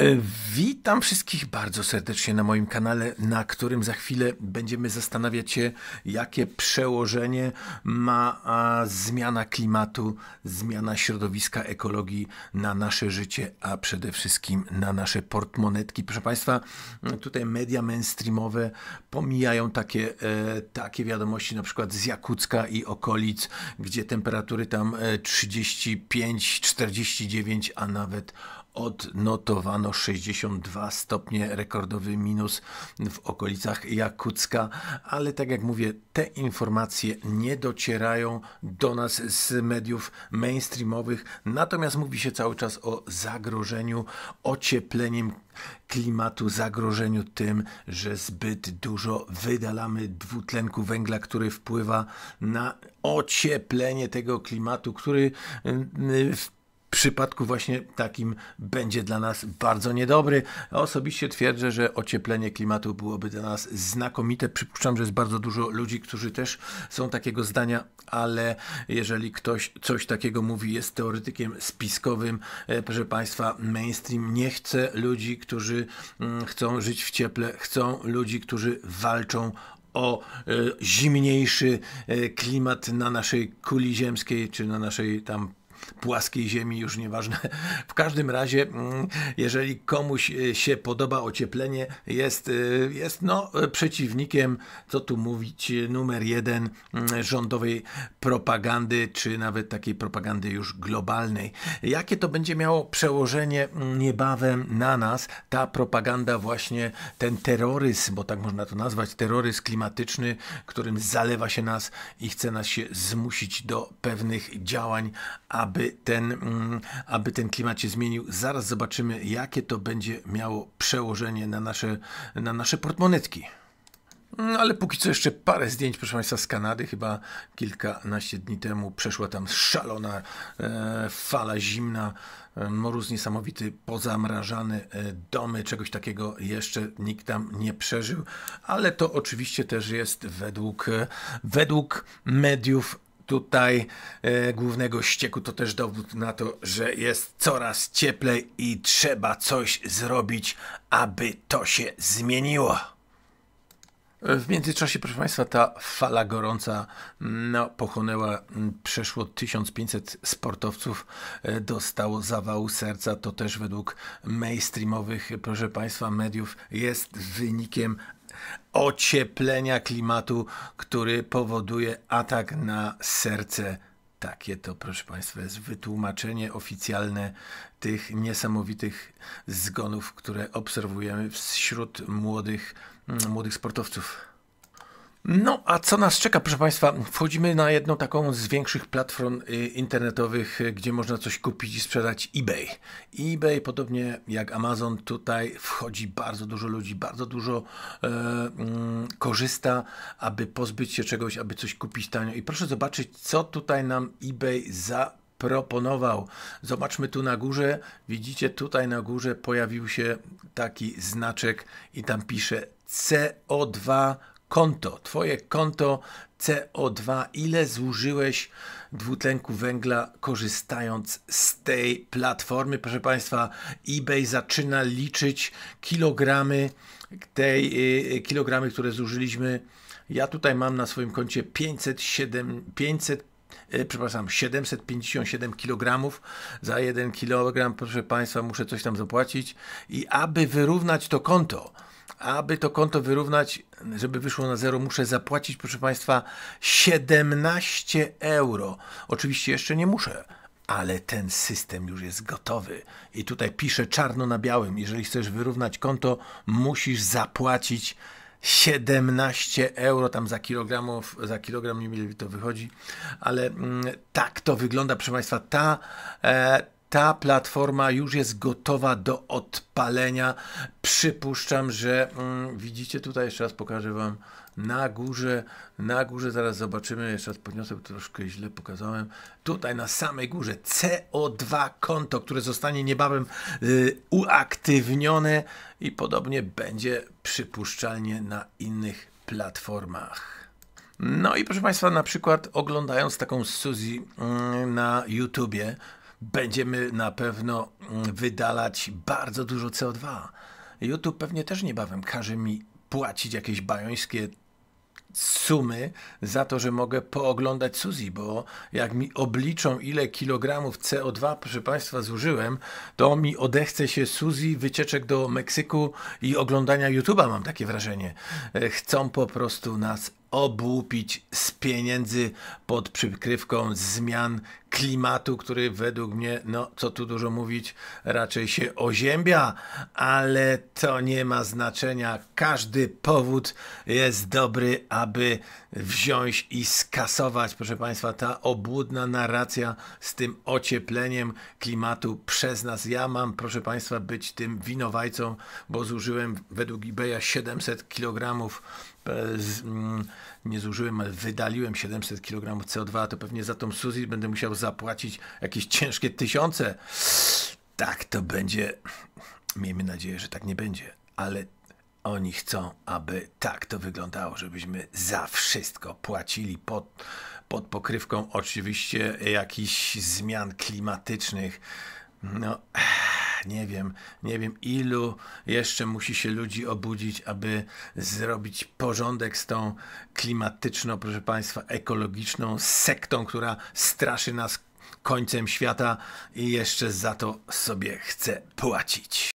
E, witam wszystkich bardzo serdecznie na moim kanale, na którym za chwilę będziemy zastanawiać się, jakie przełożenie ma zmiana klimatu, zmiana środowiska, ekologii na nasze życie, a przede wszystkim na nasze portmonetki. Proszę Państwa, tutaj media mainstreamowe pomijają takie, e, takie wiadomości, na przykład z Jakucka i okolic, gdzie temperatury tam 35, e, 49, a nawet odnotowano 62 stopnie, rekordowy minus w okolicach Jakucka, ale tak jak mówię, te informacje nie docierają do nas z mediów mainstreamowych, natomiast mówi się cały czas o zagrożeniu ociepleniem klimatu, zagrożeniu tym, że zbyt dużo wydalamy dwutlenku węgla, który wpływa na ocieplenie tego klimatu, który w y, y, przypadku właśnie takim będzie dla nas bardzo niedobry. Osobiście twierdzę, że ocieplenie klimatu byłoby dla nas znakomite. Przypuszczam, że jest bardzo dużo ludzi, którzy też są takiego zdania, ale jeżeli ktoś coś takiego mówi, jest teoretykiem spiskowym, e, proszę Państwa, mainstream nie chce ludzi, którzy mm, chcą żyć w cieple, chcą ludzi, którzy walczą o e, zimniejszy e, klimat na naszej kuli ziemskiej, czy na naszej tam płaskiej ziemi, już nieważne. W każdym razie, mm, jeżeli komuś e, się podoba ocieplenie, jest, e, jest no, e, przeciwnikiem, co tu mówić, numer jeden mm, rządowej propagandy, czy nawet takiej propagandy już globalnej. Jakie to będzie miało przełożenie mm, niebawem na nas, ta propaganda, właśnie ten terroryzm, bo tak można to nazwać, terroryzm klimatyczny, którym zalewa się nas i chce nas się zmusić do pewnych działań, a aby ten, mm, aby ten klimat się zmienił. Zaraz zobaczymy, jakie to będzie miało przełożenie na nasze, na nasze portmonetki. No ale póki co jeszcze parę zdjęć, proszę Państwa, z Kanady. Chyba kilkanaście dni temu przeszła tam szalona e, fala zimna, e, mróz niesamowity, pozamrażane domy. Czegoś takiego jeszcze nikt tam nie przeżył. Ale to oczywiście też jest według, e, według mediów tutaj e, głównego ścieku to też dowód na to, że jest coraz cieplej i trzeba coś zrobić, aby to się zmieniło. E, w międzyczasie, proszę Państwa, ta fala gorąca mm, no, pochłonęła mm, przeszło 1500 sportowców, e, dostało zawału serca. To też według mainstreamowych, proszę Państwa, mediów jest wynikiem ocieplenia klimatu, który powoduje atak na serce. Takie to, proszę Państwa, jest wytłumaczenie oficjalne tych niesamowitych zgonów, które obserwujemy wśród młodych, mm, młodych sportowców. No, a co nas czeka, proszę Państwa? Wchodzimy na jedną taką z większych platform y, internetowych, y, gdzie można coś kupić i sprzedać eBay. eBay, podobnie jak Amazon, tutaj wchodzi bardzo dużo ludzi, bardzo dużo e, mm, korzysta, aby pozbyć się czegoś, aby coś kupić tanio. I proszę zobaczyć, co tutaj nam eBay zaproponował. Zobaczmy tu na górze. Widzicie, tutaj na górze pojawił się taki znaczek i tam pisze CO2 konto, twoje konto CO2, ile zużyłeś dwutlenku węgla korzystając z tej platformy. Proszę Państwa, eBay zaczyna liczyć kilogramy tej, y, y, kilogramy, które zużyliśmy. Ja tutaj mam na swoim koncie 507, 500 y, przepraszam, 757 kg za 1 kg, proszę Państwa, muszę coś tam zapłacić i aby wyrównać to konto, aby to konto wyrównać, żeby wyszło na zero, muszę zapłacić, proszę Państwa, 17 euro. Oczywiście jeszcze nie muszę, ale ten system już jest gotowy. I tutaj pisze czarno na białym: jeżeli chcesz wyrównać konto, musisz zapłacić 17 euro tam za kilogramów, za kilogram nie wiem ile to wychodzi, ale mm, tak to wygląda, proszę Państwa, ta, e, ta platforma już jest gotowa do odpalenia. Przypuszczam, że mm, widzicie tutaj, jeszcze raz pokażę Wam na górze, na górze zaraz zobaczymy, jeszcze raz podniosę, troszkę źle pokazałem, tutaj na samej górze CO2 konto, które zostanie niebawem y, uaktywnione i podobnie będzie przypuszczalnie na innych platformach. No i proszę Państwa, na przykład oglądając taką Suzy mm, na YouTubie, będziemy na pewno mm, wydalać bardzo dużo CO2. YouTube pewnie też niebawem każe mi płacić jakieś bajońskie sumy za to, że mogę pooglądać Suzy, bo jak mi obliczą, ile kilogramów CO2, proszę Państwa, zużyłem, to mi odechce się Suzy wycieczek do Meksyku i oglądania YouTube'a, mam takie wrażenie. E, chcą po prostu nas obłupić z pieniędzy pod przykrywką zmian klimatu, który według mnie, no co tu dużo mówić, raczej się oziębia, ale to nie ma znaczenia. Każdy powód jest dobry, aby wziąć i skasować, proszę Państwa, ta obłudna narracja z tym ociepleniem klimatu przez nas. Ja mam, proszę Państwa, być tym winowajcą, bo zużyłem według eBaya 700 kg z, mm, nie zużyłem, wydaliłem 700 kg CO2, to pewnie za tą Suzy będę musiał zapłacić jakieś ciężkie tysiące. Tak to będzie. Miejmy nadzieję, że tak nie będzie, ale oni chcą, aby tak to wyglądało, żebyśmy za wszystko płacili pod, pod pokrywką oczywiście jakichś zmian klimatycznych. No nie wiem, nie wiem ilu jeszcze musi się ludzi obudzić, aby zrobić porządek z tą klimatyczną, proszę Państwa, ekologiczną sektą, która straszy nas końcem świata i jeszcze za to sobie chce płacić.